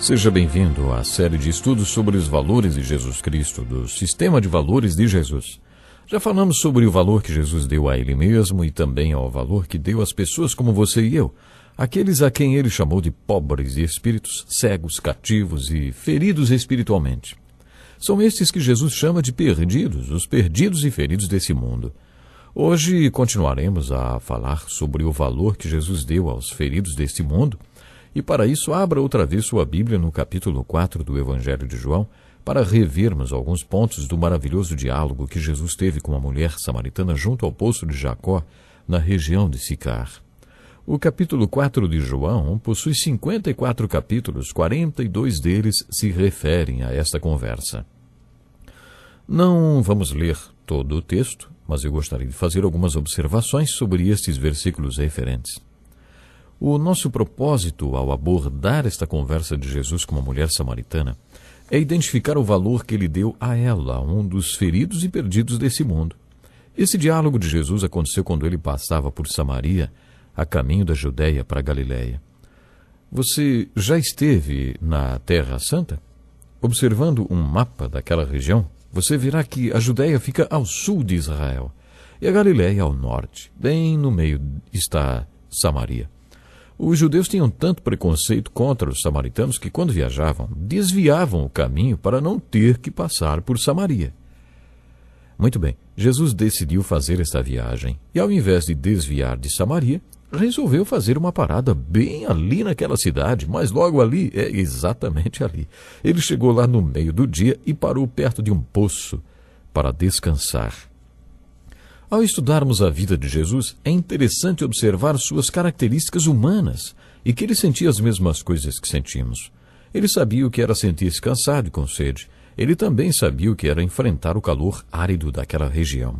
Seja bem-vindo à série de estudos sobre os valores de Jesus Cristo, do sistema de valores de Jesus. Já falamos sobre o valor que Jesus deu a Ele mesmo e também ao valor que deu às pessoas como você e eu, aqueles a quem Ele chamou de pobres e espíritos cegos, cativos e feridos espiritualmente. São estes que Jesus chama de perdidos, os perdidos e feridos desse mundo. Hoje continuaremos a falar sobre o valor que Jesus deu aos feridos deste mundo e para isso, abra outra vez sua Bíblia no capítulo 4 do Evangelho de João, para revermos alguns pontos do maravilhoso diálogo que Jesus teve com a mulher samaritana junto ao poço de Jacó, na região de Sicar. O capítulo 4 de João possui 54 capítulos, 42 deles se referem a esta conversa. Não vamos ler todo o texto, mas eu gostaria de fazer algumas observações sobre estes versículos referentes. O nosso propósito ao abordar esta conversa de Jesus com uma mulher samaritana é identificar o valor que ele deu a ela, um dos feridos e perdidos desse mundo. Esse diálogo de Jesus aconteceu quando ele passava por Samaria, a caminho da Judéia para a Galiléia. Você já esteve na Terra Santa? Observando um mapa daquela região, você verá que a Judéia fica ao sul de Israel e a Galiléia ao norte. Bem no meio está Samaria. Os judeus tinham tanto preconceito contra os samaritanos que, quando viajavam, desviavam o caminho para não ter que passar por Samaria. Muito bem, Jesus decidiu fazer esta viagem e, ao invés de desviar de Samaria, resolveu fazer uma parada bem ali naquela cidade, mas logo ali, é exatamente ali. Ele chegou lá no meio do dia e parou perto de um poço para descansar. Ao estudarmos a vida de Jesus, é interessante observar suas características humanas e que ele sentia as mesmas coisas que sentimos. Ele sabia o que era sentir-se cansado e com sede. Ele também sabia o que era enfrentar o calor árido daquela região.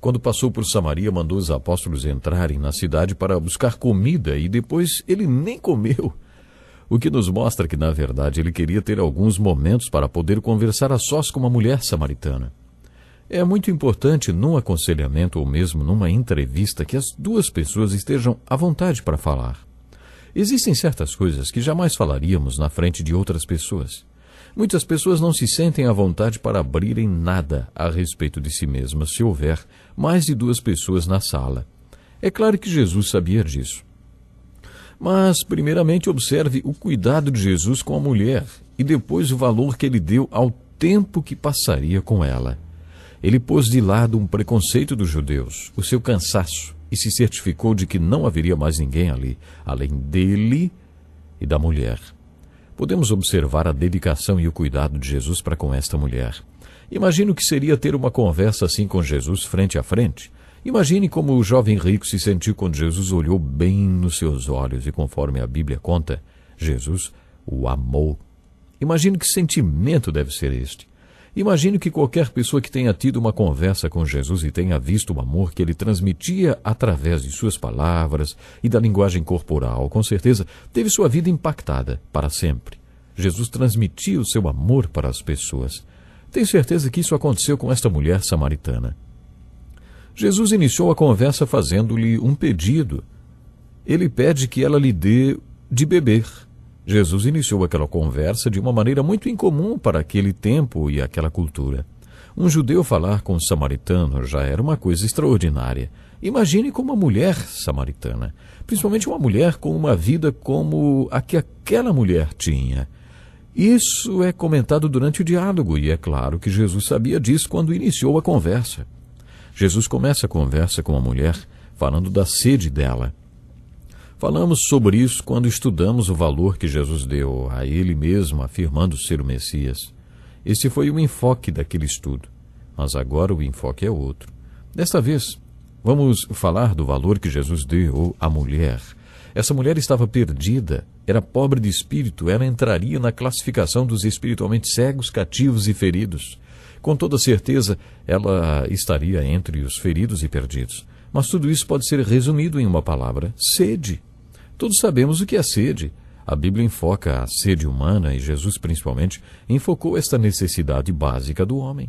Quando passou por Samaria, mandou os apóstolos entrarem na cidade para buscar comida e depois ele nem comeu. O que nos mostra que, na verdade, ele queria ter alguns momentos para poder conversar a sós com uma mulher samaritana. É muito importante num aconselhamento ou mesmo numa entrevista que as duas pessoas estejam à vontade para falar. Existem certas coisas que jamais falaríamos na frente de outras pessoas. Muitas pessoas não se sentem à vontade para abrirem nada a respeito de si mesmas se houver mais de duas pessoas na sala. É claro que Jesus sabia disso. Mas, primeiramente, observe o cuidado de Jesus com a mulher e depois o valor que ele deu ao tempo que passaria com ela ele pôs de lado um preconceito dos judeus, o seu cansaço, e se certificou de que não haveria mais ninguém ali, além dele e da mulher. Podemos observar a dedicação e o cuidado de Jesus para com esta mulher. Imagino que seria ter uma conversa assim com Jesus frente a frente. Imagine como o jovem rico se sentiu quando Jesus olhou bem nos seus olhos e, conforme a Bíblia conta, Jesus o amou. Imagine que sentimento deve ser este. Imagine que qualquer pessoa que tenha tido uma conversa com Jesus e tenha visto o amor que ele transmitia através de suas palavras e da linguagem corporal, com certeza teve sua vida impactada para sempre. Jesus transmitia o seu amor para as pessoas. Tenho certeza que isso aconteceu com esta mulher samaritana. Jesus iniciou a conversa fazendo-lhe um pedido. Ele pede que ela lhe dê de beber. Jesus iniciou aquela conversa de uma maneira muito incomum para aquele tempo e aquela cultura. Um judeu falar com um samaritano já era uma coisa extraordinária. Imagine com uma mulher samaritana, principalmente uma mulher com uma vida como a que aquela mulher tinha. Isso é comentado durante o diálogo, e é claro que Jesus sabia disso quando iniciou a conversa. Jesus começa a conversa com a mulher, falando da sede dela. Falamos sobre isso quando estudamos o valor que Jesus deu a ele mesmo, afirmando ser o Messias. Esse foi o enfoque daquele estudo, mas agora o enfoque é outro. Desta vez, vamos falar do valor que Jesus deu à mulher. Essa mulher estava perdida, era pobre de espírito, ela entraria na classificação dos espiritualmente cegos, cativos e feridos. Com toda certeza, ela estaria entre os feridos e perdidos. Mas tudo isso pode ser resumido em uma palavra: sede. Todos sabemos o que é sede. A Bíblia enfoca a sede humana e Jesus, principalmente, enfocou esta necessidade básica do homem.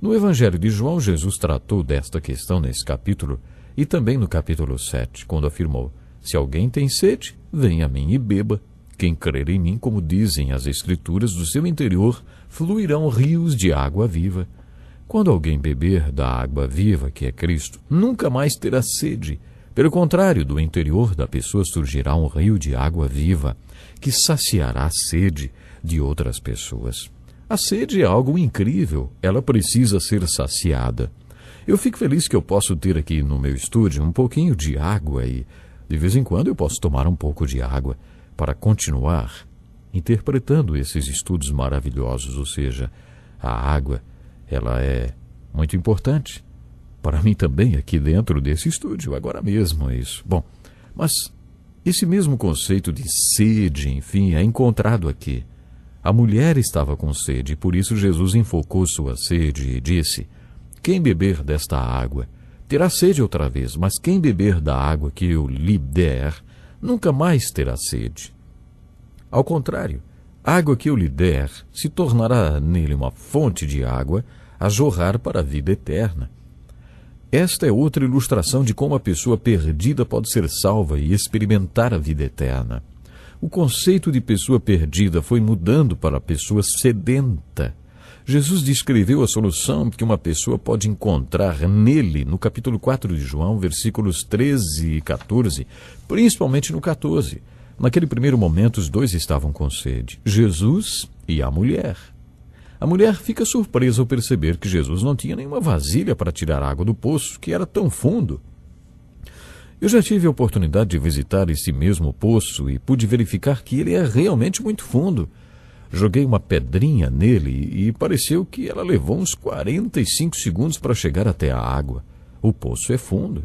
No Evangelho de João, Jesus tratou desta questão nesse capítulo e também no capítulo 7, quando afirmou: Se alguém tem sede, venha a mim e beba. Quem crer em mim, como dizem as Escrituras, do seu interior fluirão rios de água viva. Quando alguém beber da água viva, que é Cristo, nunca mais terá sede pelo contrário, do interior da pessoa surgirá um rio de água viva, que saciará a sede de outras pessoas. A sede é algo incrível, ela precisa ser saciada. Eu fico feliz que eu posso ter aqui no meu estúdio um pouquinho de água e, de vez em quando, eu posso tomar um pouco de água para continuar interpretando esses estudos maravilhosos, ou seja, a água, ela é muito importante para mim também aqui dentro desse estúdio, agora mesmo é isso. Bom, mas esse mesmo conceito de sede, enfim, é encontrado aqui. A mulher estava com sede, por isso Jesus enfocou sua sede e disse: Quem beber desta água terá sede outra vez, mas quem beber da água que eu lhe der nunca mais terá sede. Ao contrário, a água que eu lhe der se tornará nele uma fonte de água a jorrar para a vida eterna. Esta é outra ilustração de como a pessoa perdida pode ser salva e experimentar a vida eterna. O conceito de pessoa perdida foi mudando para a pessoa sedenta. Jesus descreveu a solução que uma pessoa pode encontrar nele no capítulo 4 de João, versículos 13 e 14, principalmente no 14. Naquele primeiro momento, os dois estavam com sede, Jesus e a mulher. A mulher fica surpresa ao perceber que Jesus não tinha nenhuma vasilha para tirar água do poço, que era tão fundo. Eu já tive a oportunidade de visitar esse mesmo poço e pude verificar que ele é realmente muito fundo. Joguei uma pedrinha nele e pareceu que ela levou uns 45 segundos para chegar até a água. O poço é fundo.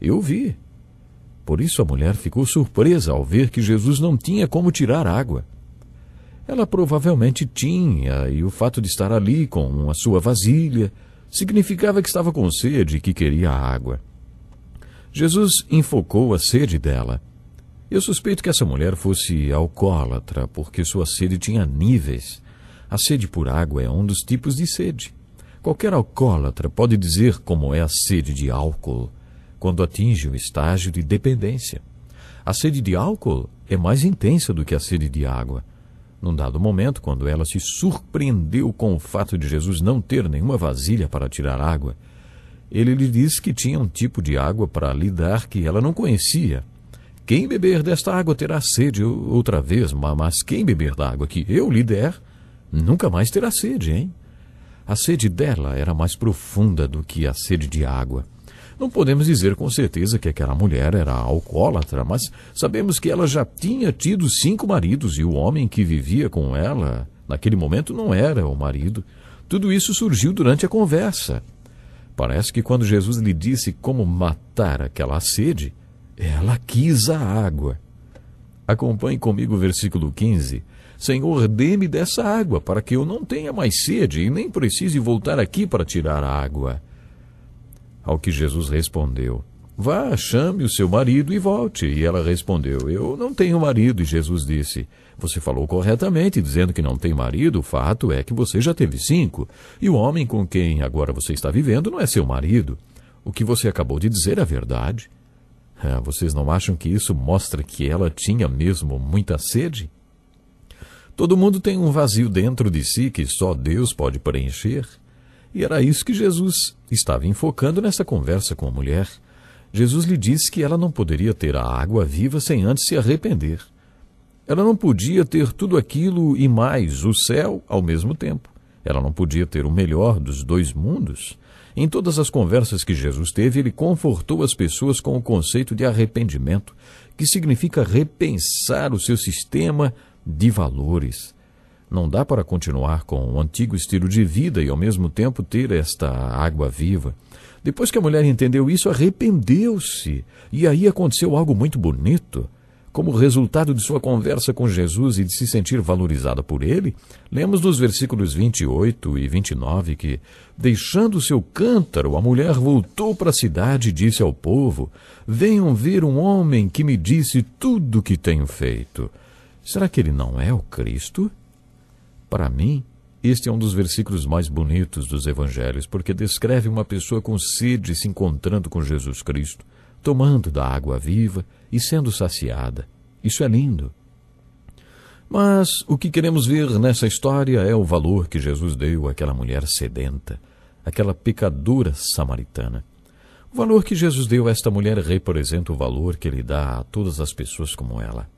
Eu vi. Por isso a mulher ficou surpresa ao ver que Jesus não tinha como tirar água. Ela provavelmente tinha, e o fato de estar ali com a sua vasilha significava que estava com sede e que queria água. Jesus enfocou a sede dela. Eu suspeito que essa mulher fosse alcoólatra, porque sua sede tinha níveis. A sede por água é um dos tipos de sede. Qualquer alcoólatra pode dizer como é a sede de álcool quando atinge um estágio de dependência. A sede de álcool é mais intensa do que a sede de água. Num dado momento, quando ela se surpreendeu com o fato de Jesus não ter nenhuma vasilha para tirar água, ele lhe disse que tinha um tipo de água para lhe dar que ela não conhecia. Quem beber desta água terá sede outra vez, mas quem beber da água que eu lhe der, nunca mais terá sede, hein? A sede dela era mais profunda do que a sede de água. Não podemos dizer com certeza que aquela mulher era alcoólatra, mas sabemos que ela já tinha tido cinco maridos e o homem que vivia com ela naquele momento não era o marido. Tudo isso surgiu durante a conversa. Parece que quando Jesus lhe disse como matar aquela sede, ela quis a água. Acompanhe comigo o versículo 15. Senhor, dê-me dessa água, para que eu não tenha mais sede e nem precise voltar aqui para tirar a água. Ao que Jesus respondeu: Vá, chame o seu marido e volte. E ela respondeu: Eu não tenho marido. E Jesus disse: Você falou corretamente dizendo que não tem marido. O fato é que você já teve cinco. E o homem com quem agora você está vivendo não é seu marido. O que você acabou de dizer é verdade. Ah, vocês não acham que isso mostra que ela tinha mesmo muita sede? Todo mundo tem um vazio dentro de si que só Deus pode preencher. E era isso que Jesus estava enfocando nessa conversa com a mulher. Jesus lhe disse que ela não poderia ter a água viva sem antes se arrepender. Ela não podia ter tudo aquilo e mais o céu ao mesmo tempo. Ela não podia ter o melhor dos dois mundos. Em todas as conversas que Jesus teve, ele confortou as pessoas com o conceito de arrependimento, que significa repensar o seu sistema de valores. Não dá para continuar com o antigo estilo de vida e ao mesmo tempo ter esta água viva. Depois que a mulher entendeu isso, arrependeu-se. E aí aconteceu algo muito bonito. Como resultado de sua conversa com Jesus e de se sentir valorizada por ele, lemos nos versículos 28 e 29 que, deixando seu cântaro, a mulher voltou para a cidade e disse ao povo: Venham ver um homem que me disse tudo o que tenho feito. Será que ele não é o Cristo? Para mim, este é um dos versículos mais bonitos dos evangelhos, porque descreve uma pessoa com sede se encontrando com Jesus Cristo, tomando da água viva e sendo saciada. Isso é lindo. Mas o que queremos ver nessa história é o valor que Jesus deu àquela mulher sedenta, àquela pecadora samaritana. O valor que Jesus deu a esta mulher representa o valor que ele dá a todas as pessoas como ela.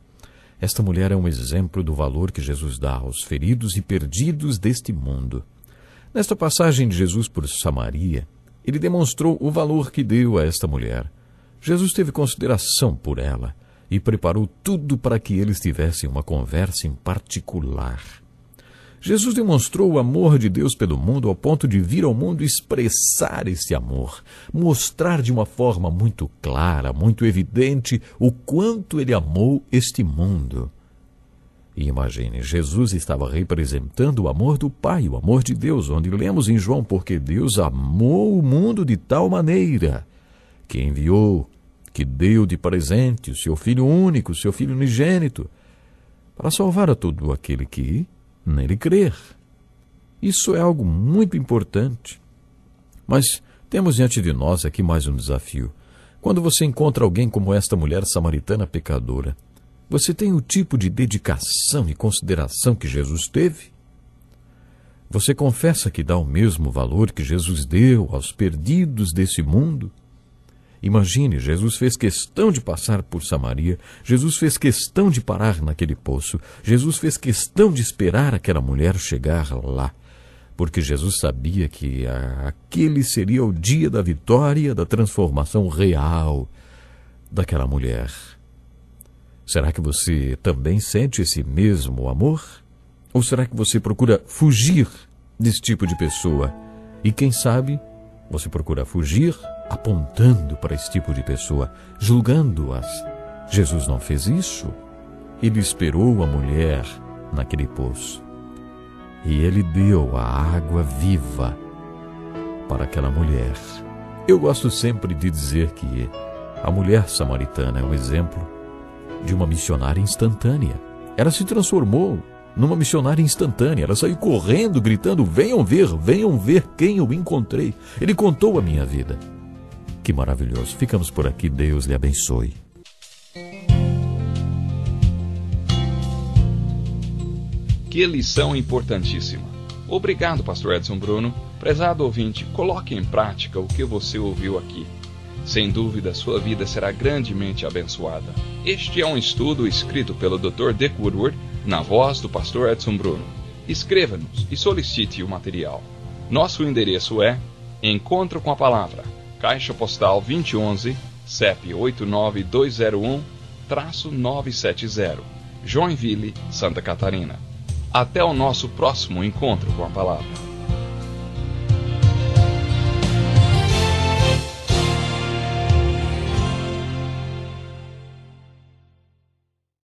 Esta mulher é um exemplo do valor que Jesus dá aos feridos e perdidos deste mundo. Nesta passagem de Jesus por Samaria, ele demonstrou o valor que deu a esta mulher. Jesus teve consideração por ela e preparou tudo para que eles tivessem uma conversa em particular. Jesus demonstrou o amor de Deus pelo mundo ao ponto de vir ao mundo expressar esse amor, mostrar de uma forma muito clara, muito evidente, o quanto ele amou este mundo. E imagine, Jesus estava representando o amor do Pai, o amor de Deus, onde lemos em João, porque Deus amou o mundo de tal maneira que enviou, que deu de presente o seu Filho único, o seu Filho unigênito, para salvar a todo aquele que nele crer. Isso é algo muito importante. Mas temos diante de nós aqui mais um desafio. Quando você encontra alguém como esta mulher samaritana pecadora, você tem o tipo de dedicação e consideração que Jesus teve? Você confessa que dá o mesmo valor que Jesus deu aos perdidos desse mundo? Imagine, Jesus fez questão de passar por Samaria, Jesus fez questão de parar naquele poço, Jesus fez questão de esperar aquela mulher chegar lá, porque Jesus sabia que aquele seria o dia da vitória, da transformação real daquela mulher. Será que você também sente esse mesmo amor? Ou será que você procura fugir desse tipo de pessoa? E quem sabe você procura fugir apontando para esse tipo de pessoa, julgando-as. Jesus não fez isso. Ele esperou a mulher naquele poço. E ele deu a água viva para aquela mulher. Eu gosto sempre de dizer que a mulher samaritana é um exemplo de uma missionária instantânea. Ela se transformou numa missionária instantânea. Ela saiu correndo, gritando: Venham ver, venham ver quem eu encontrei. Ele contou a minha vida. Que maravilhoso. Ficamos por aqui. Deus lhe abençoe. Que lição importantíssima. Obrigado, pastor Edson Bruno. Prezado ouvinte, coloque em prática o que você ouviu aqui. Sem dúvida, sua vida será grandemente abençoada. Este é um estudo escrito pelo Dr. Dick Woodward, na voz do pastor Edson Bruno. Escreva-nos e solicite o material. Nosso endereço é Encontro com a Palavra, Caixa Postal 2011, CEP 89201-970, Joinville, Santa Catarina. Até o nosso próximo encontro com a palavra.